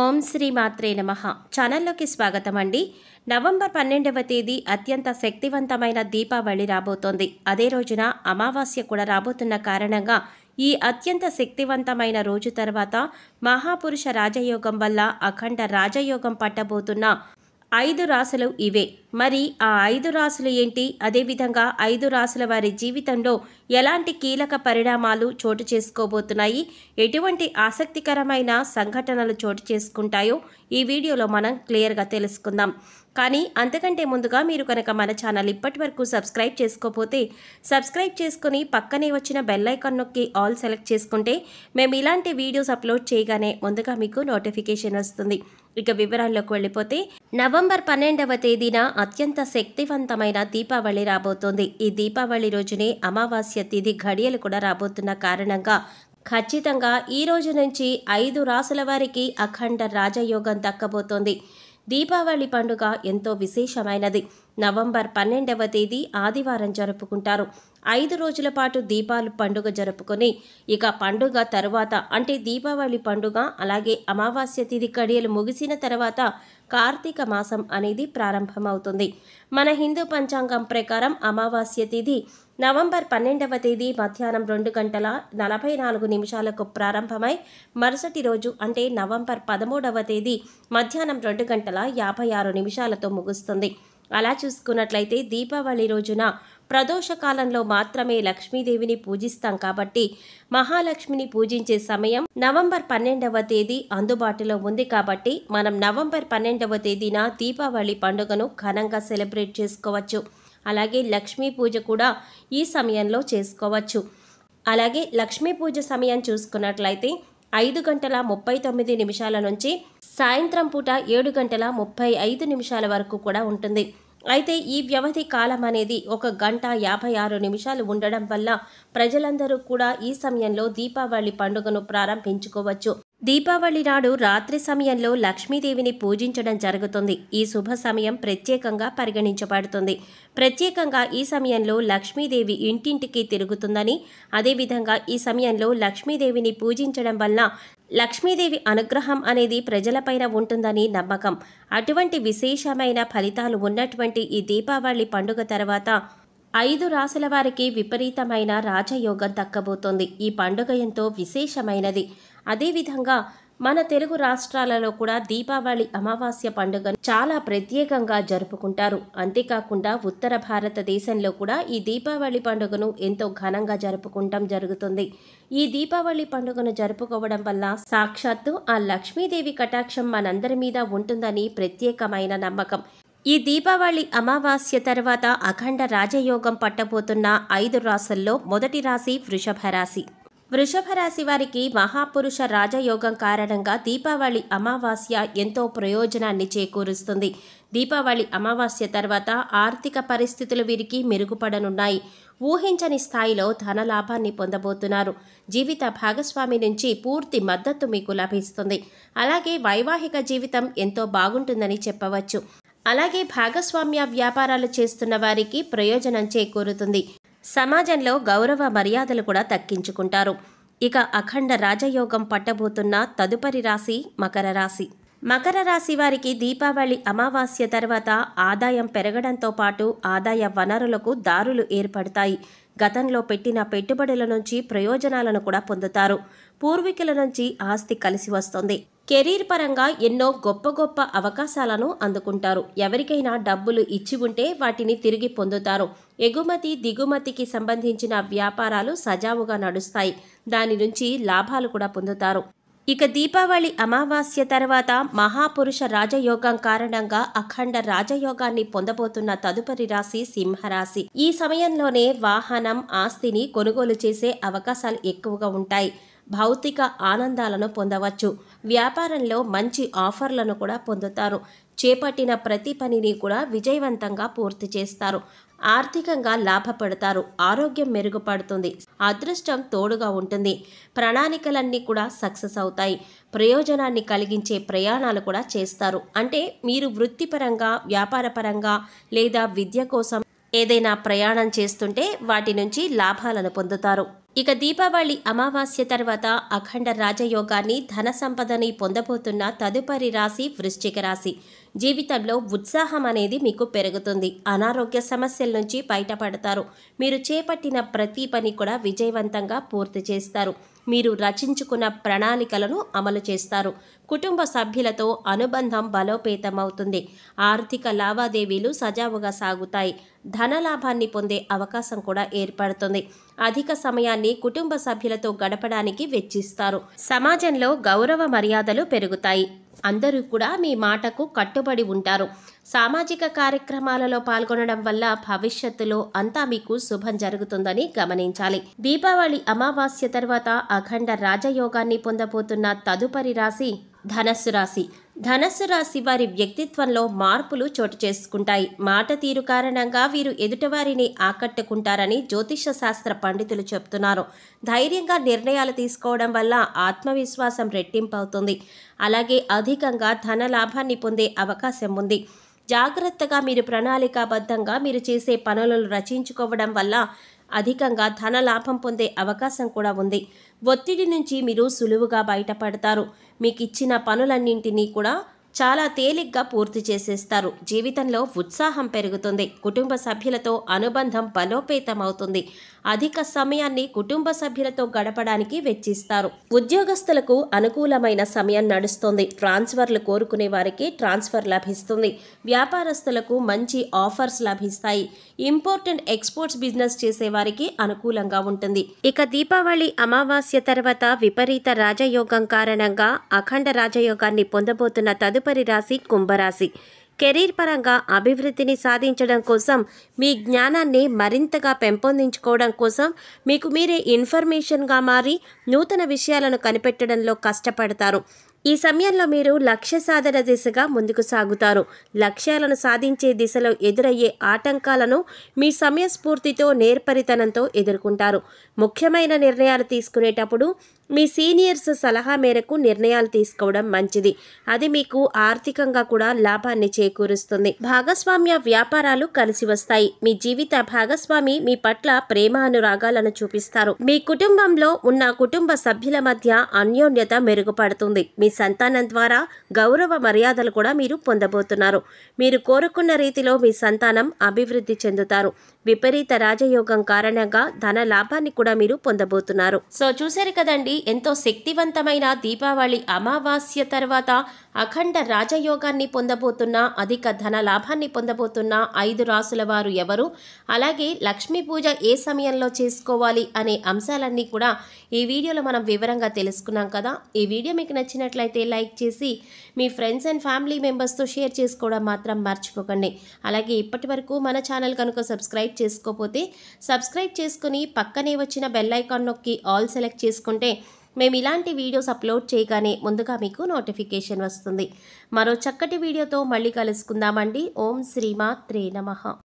ఓం శ్రీ మాత్రే నమ ఛానల్లోకి స్వాగతం అండి నవంబర్ పన్నెండవ తేదీ అత్యంత శక్తివంతమైన దీపావళి రాబోతోంది అదే రోజున అమావాస్య కూడా రాబోతున్న కారణంగా ఈ అత్యంత శక్తివంతమైన రోజు తర్వాత మహాపురుష రాజయోగం వల్ల అఖండ రాజయోగం పట్టబోతున్న ఐదు రాసులు ఇవే మరి ఆ ఐదు రాసులు ఏంటి అదేవిధంగా ఐదు రాశుల వారి జీవితంలో ఎలాంటి కీలక పరిణామాలు చోటు చేసుకోబోతున్నాయి ఎటువంటి ఆసక్తికరమైన సంఘటనలు చోటు చేసుకుంటాయో ఈ వీడియోలో మనం క్లియర్గా తెలుసుకుందాం కానీ అంతకంటే ముందుగా మీరు కనుక మన ఛానల్ ఇప్పటి వరకు సబ్స్క్రైబ్ చేసుకోకపోతే సబ్స్క్రైబ్ చేసుకుని పక్కనే వచ్చిన బెల్లైకాన్ నొక్కి ఆల్ సెలెక్ట్ చేసుకుంటే మేము ఇలాంటి వీడియోస్ అప్లోడ్ చేయగానే ముందుగా మీకు నోటిఫికేషన్ వస్తుంది ఇక వివరాల్లోకి వెళ్ళిపోతే నవంబర్ పన్నెండవ తేదీన అత్యంత శక్తివంతమైన దీపావళి రాబోతోంది ఈ దీపావళి రోజునే అమావాస్య తిథి ఘడియలు కూడా రాబోతున్న కారణంగా ఖచ్చితంగా ఈ రోజు నుంచి ఐదు రాసుల వారికి అఖండ రాజయోగం దక్కబోతోంది దీపావళి పండుగ ఎంతో విశేషమైనది నవంబర్ పన్నెండవ తేదీ ఆదివారం జరుపుకుంటారు ఐదు రోజుల పాటు దీపాలు పండుగ జరుపుకొని ఇక పండుగ తరువాత అంటే దీపావళి పండుగ అలాగే అమావాస్య తిథి కడియలు ముగిసిన తర్వాత కార్తీక మాసం అనేది ప్రారంభమవుతుంది మన హిందూ పంచాంగం ప్రకారం అమావాస్య తిథి నవంబర్ పన్నెండవ తేదీ మధ్యాహ్నం రెండు గంటల నలభై నాలుగు నిమిషాలకు ప్రారంభమై మరుసటి రోజు అంటే నవంబర్ పదమూడవ తేదీ మధ్యాహ్నం రెండు గంటల యాభై ఆరు నిమిషాలతో ముగుస్తుంది అలా చూసుకున్నట్లయితే దీపావళి రోజున ప్రదోష కాలంలో మాత్రమే లక్ష్మీదేవిని పూజిస్తాం కాబట్టి మహాలక్ష్మిని పూజించే సమయం నవంబర్ పన్నెండవ తేదీ అందుబాటులో ఉంది కాబట్టి మనం నవంబర్ పన్నెండవ తేదీన దీపావళి పండుగను ఘనంగా సెలబ్రేట్ చేసుకోవచ్చు అలాగే లక్ష్మీ పూజ కూడా ఈ సమయంలో చేసుకోవచ్చు అలాగే లక్ష్మీ పూజ సమయం చూసుకున్నట్లయితే ఐదు గంటల ముప్పై తొమ్మిది నిమిషాల నుంచి సాయంత్రం పూట ఏడు గంటల ముప్పై ఐదు నిమిషాల వరకు కూడా ఉంటుంది అయితే ఈ వ్యవధి కాలం అనేది ఒక గంట యాభై ఆరు నిమిషాలు ఉండడం వల్ల ప్రజలందరూ కూడా ఈ సమయంలో దీపావళి పండుగను ప్రారంభించుకోవచ్చు దీపావళి నాడు రాత్రి సమయంలో లక్ష్మీదేవిని పూజించడం జరుగుతుంది ఈ శుభ సమయం ప్రత్యేకంగా పరిగణించబడుతుంది ప్రత్యేకంగా ఈ సమయంలో లక్ష్మీదేవి ఇంటింటికి తిరుగుతుందని అదేవిధంగా ఈ సమయంలో లక్ష్మీదేవిని పూజించడం వల్ల లక్ష్మీదేవి అనుగ్రహం అనేది ప్రజలపైన ఉంటుందని నమ్మకం అటువంటి విశేషమైన ఫలితాలు ఉన్నటువంటి ఈ దీపావళి పండుగ తర్వాత ఐదు రాసుల వారికి విపరీతమైన రాజయోగం దక్కబోతోంది ఈ పండుగ ఎంతో విశేషమైనది అదేవిధంగా మన తెలుగు రాష్ట్రాలలో కూడా దీపావళి అమావాస్య పండుగను చాలా ప్రత్యేకంగా జరుపుకుంటారు అంతేకాకుండా ఉత్తర భారతదేశంలో కూడా ఈ దీపావళి పండుగను ఎంతో ఘనంగా జరుపుకుంటాం జరుగుతుంది ఈ దీపావళి పండుగను జరుపుకోవడం వల్ల సాక్షాత్తు ఆ లక్ష్మీదేవి కటాక్షం మనందరి మీద ఉంటుందని ప్రత్యేకమైన నమ్మకం ఈ దీపావళి అమావాస్య తర్వాత అఖండ రాజయోగం పట్టబోతున్న ఐదు రాసుల్లో మొదటి రాశి వృషభ రాశి వృషభ రాశి వారికి మహాపురుష రాజయోగం కారణంగా దీపావళి అమావాస్య ఎంతో ప్రయోజనాన్ని చేకూరుస్తుంది దీపావళి అమావాస్య తర్వాత ఆర్థిక పరిస్థితులు వీరికి మెరుగుపడనున్నాయి ఊహించని స్థాయిలో ధన లాభాన్ని పొందబోతున్నారు జీవిత భాగస్వామి నుంచి పూర్తి మద్దతు మీకు లభిస్తుంది అలాగే వైవాహిక జీవితం ఎంతో బాగుంటుందని చెప్పవచ్చు అలాగే భాగస్వామ్య వ్యాపారాలు చేస్తున్న వారికి ప్రయోజనం చేకూరుతుంది సమాజంలో గౌరవ మర్యాదలు కూడా తగ్గించుకుంటారు ఇక అఖండ రాజయోగం పట్టబోతున్న తదుపరి రాశి మకర రాశి మకర రాశి వారికి దీపావళి అమావాస్య తర్వాత ఆదాయం పెరగడంతో పాటు ఆదాయ వనరులకు దారులు ఏర్పడతాయి గతంలో పెట్టిన పెట్టుబడుల నుంచి ప్రయోజనాలను కూడా పొందుతారు పూర్వీకుల నుంచి ఆస్తి కలిసి వస్తుంది కెరీర్ పరంగా ఎన్నో గొప్ప గొప్ప అవకాశాలను అందుకుంటారు ఎవరికైనా డబ్బులు ఇచ్చి ఉంటే వాటిని తిరిగి పొందుతారు ఎగుమతి దిగుమతికి సంబంధించిన వ్యాపారాలు సజావుగా నడుస్తాయి దాని నుంచి లాభాలు కూడా పొందుతారు ఇక దీపావళి అమావాస్య తర్వాత మహాపురుష రాజయోగం కారణంగా అఖండ రాజయోగాన్ని పొందబోతున్న తదుపరి రాశి సింహరాశి ఈ సమయంలోనే వాహనం ఆస్తిని కొనుగోలు చేసే అవకాశాలు ఎక్కువగా ఉంటాయి భౌతిక ఆనందాలను పొందవచ్చు వ్యాపారంలో మంచి ఆఫర్లను కూడా పొందుతారు చేపట్టిన ప్రతి పనిని కూడా విజయవంతంగా పూర్తి చేస్తారు ఆర్థికంగా లాభపడతారు ఆరోగ్యం మెరుగుపడుతుంది అదృష్టం తోడుగా ఉంటుంది ప్రణాళికలన్నీ కూడా సక్సెస్ అవుతాయి ప్రయోజనాన్ని కలిగించే ప్రయాణాలు కూడా చేస్తారు అంటే మీరు వృత్తిపరంగా వ్యాపారపరంగా లేదా విద్య కోసం ఏదైనా ప్రయాణం చేస్తుంటే వాటి నుంచి లాభాలను పొందుతారు ఇక దీపావళి అమావాస్య తర్వాత అఖండ రాజయోగాన్ని ధన సంపదని పొందబోతున్న తదుపరి రాశి వృశ్చిక రాశి జీవితంలో ఉత్సాహం అనేది మీకు పెరుగుతుంది అనారోగ్య సమస్యల నుంచి బయటపడతారు మీరు చేపట్టిన ప్రతి పని కూడా విజయవంతంగా పూర్తి చేస్తారు మీరు రచించుకున్న ప్రణాళికలను అమలు చేస్తారు కుటుంబ సభ్యులతో అనుబంధం బలోపేతమవుతుంది ఆర్థిక లావాదేవీలు సజావుగా సాగుతాయి ధనలాభాన్ని పొందే అవకాశం కూడా ఏర్పడుతుంది అధిక సమయాన్ని కుటుంబ సభ్యులతో గడపడానికి వెచ్చిస్తారు సమాజంలో గౌరవ మర్యాదలు పెరుగుతాయి అందరూ కూడా మీ మాటకు కట్టుబడి ఉంటారు సామాజిక కార్యక్రమాలలో పాల్గొనడం వల్ల భవిష్యత్తులో అంతా మీకు శుభం జరుగుతుందని గమనించాలి దీపావళి అమావాస్య తర్వాత అఖండ రాజయోగాన్ని పొందబోతున్న తదుపరి రాశి ధనస్సు రాశి ధనస్సు రాశి వారి వ్యక్తిత్వంలో మార్పులు చోటు చేసుకుంటాయి మాట తీరు కారణంగా వీరు ఎదుటివారిని ఆకట్టుకుంటారని జ్యోతిష శాస్త్ర పండితులు చెప్తున్నారు ధైర్యంగా నిర్ణయాలు తీసుకోవడం వల్ల ఆత్మవిశ్వాసం రెట్టింపవుతుంది అలాగే అధికంగా ధన లాభాన్ని పొందే అవకాశం ఉంది జాగ్రత్తగా మీరు ప్రణాళికాబద్ధంగా మీరు చేసే పనులను రచించుకోవడం వల్ల అధికంగా ధన లాభం పొందే అవకాశం కూడా ఉంది ఒత్తిడి నుంచి మీరు సులువుగా బయటపడతారు మీకు ఇచ్చిన పనులన్నింటినీ కూడా చాలా తేలిగ్గా పూర్తి చేసేస్తారు జీవితంలో ఉత్సాహం పెరుగుతుంది కుటుంబ సభ్యులతో అనుబంధం బలోపేతం అవుతుంది అధిక సమయాన్ని కుటుంబ సభ్యులతో గడపడానికి వెచ్చిస్తారు ఉద్యోగస్తులకు అనుకూలమైన సమయం నడుస్తుంది ట్రాన్స్ఫర్లు కోరుకునే వారికి ట్రాన్స్ఫర్ లభిస్తుంది వ్యాపారస్తులకు మంచి ఆఫర్స్ లభిస్తాయి ఇంపార్టెంట్ ఎక్స్పోర్ట్స్ బిజినెస్ చేసేవారికి అనుకూలంగా ఉంటుంది ఇక దీపావళి అమావాస్య తర్వాత విపరీత రాజయోగం కారణంగా అఖండ రాజయోగాన్ని పొందబోతున్న తదుపరి రాశి కుంభరాశి కెరీర్ పరంగా అభివృద్ధిని సాధించడం కోసం మీ జ్ఞానాన్ని మరింతగా పెంపొందించుకోవడం కోసం మీకు మీరే ఇన్ఫర్మేషన్గా మారి నూతన విషయాలను కనిపెట్టడంలో కష్టపడతారు ఈ సమయంలో మీరు లక్ష్య సాధన దిశగా ముందుకు సాగుతారు లక్ష్యాలను సాధించే దిశలో ఎదురయ్యే ఆటంకాలను మీ సమయస్ఫూర్తితో నేర్పరితనంతో ఎదుర్కొంటారు ముఖ్యమైన నిర్ణయాలు తీసుకునేటప్పుడు మీ సీనియర్స్ సలహా మేరకు నిర్ణయాలు తీసుకోవడం మంచిది అది మీకు ఆర్థికంగా కూడా లాభాన్ని చేకూరుస్తుంది భాగస్వామ్య వ్యాపారాలు కలిసి వస్తాయి మీ జీవిత భాగస్వామి మీ పట్ల ప్రేమ అనురాగాలను చూపిస్తారు మీ కుటుంబంలో ఉన్న కుటుంబ సభ్యుల మధ్య అన్యోన్యత మెరుగుపడుతుంది మీ మీ సంతానం ద్వారా గౌరవ మర్యాదలు కూడా మీరు పొందబోతున్నారు మీరు కోరుకున్న రీతిలో మీ సంతానం అభివృద్ధి చెందుతారు విపరీత రాజయోగం కారణంగా ధన లాభాన్ని కూడా మీరు పొందబోతున్నారు సో చూసారు కదండి ఎంతో శక్తివంతమైన దీపావళి అమావాస్య తర్వాత అఖండ రాజయోగాన్ని పొందబోతున్న అధిక ధన లాభాన్ని పొందబోతున్న ఐదు రాసుల వారు ఎవరు అలాగే లక్ష్మీ పూజ ఏ సమయంలో చేసుకోవాలి అనే అంశాలన్నీ కూడా ఈ వీడియోలో మనం వివరంగా తెలుసుకున్నాం కదా ఈ వీడియో మీకు నచ్చినట్లయితే నచ్చినట్లయితే లైక్ చేసి మీ ఫ్రెండ్స్ అండ్ ఫ్యామిలీ మెంబర్స్తో షేర్ చేసుకోవడం మాత్రం మర్చిపోకండి అలాగే ఇప్పటి వరకు మన ఛానల్ కనుక సబ్స్క్రైబ్ చేసుకోకపోతే సబ్స్క్రైబ్ చేసుకుని పక్కనే వచ్చిన బెల్ ఐకాన్ నొక్కి ఆల్ సెలెక్ట్ చేసుకుంటే మేము ఇలాంటి వీడియోస్ అప్లోడ్ చేయగానే ముందుగా మీకు నోటిఫికేషన్ వస్తుంది మరో చక్కటి వీడియోతో మళ్ళీ కలుసుకుందామండి ఓం శ్రీమాత్రే నమ